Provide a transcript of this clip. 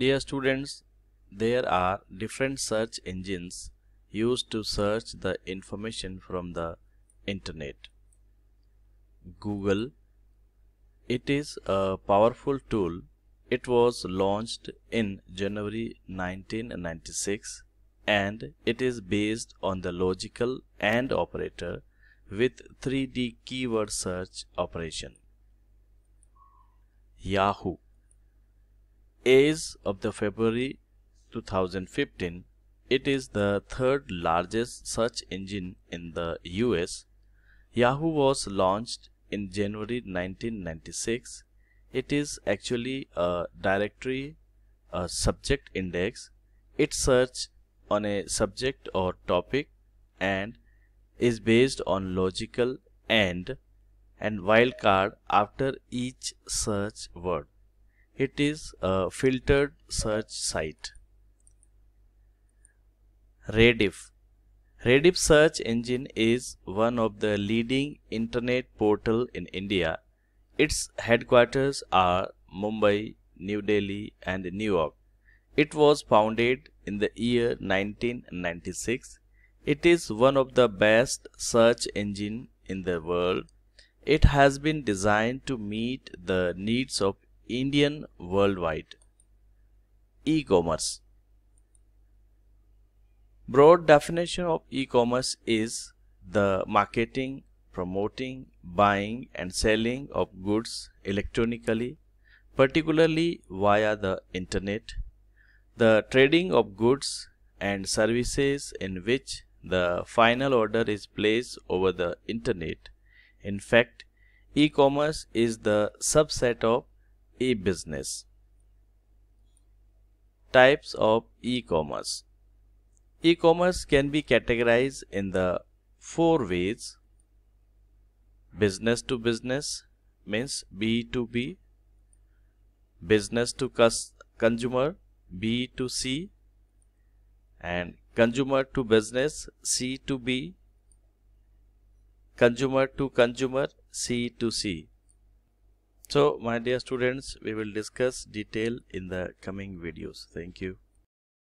Dear students, there are different search engines used to search the information from the internet. Google. It is a powerful tool. It was launched in January 1996 and it is based on the logical AND operator with 3D keyword search operation. Yahoo as of the February 2015, it is the third largest search engine in the US. Yahoo was launched in January 1996. It is actually a directory a subject index. It searches on a subject or topic and is based on logical AND and wildcard after each search word it is a filtered search site. Rediff Rediff search engine is one of the leading internet portal in India. Its headquarters are Mumbai, New Delhi and New York. It was founded in the year 1996. It is one of the best search engine in the world. It has been designed to meet the needs of Indian worldwide. E-commerce Broad definition of e-commerce is the marketing, promoting, buying and selling of goods electronically, particularly via the internet, the trading of goods and services in which the final order is placed over the internet. In fact, e-commerce is the subset of e-business. Types of e-commerce. E-commerce can be categorized in the four ways. Business to business means B2B. Business to consumer B2C and consumer to business C2B. Consumer to consumer C2C. So my dear students, we will discuss detail in the coming videos. Thank you.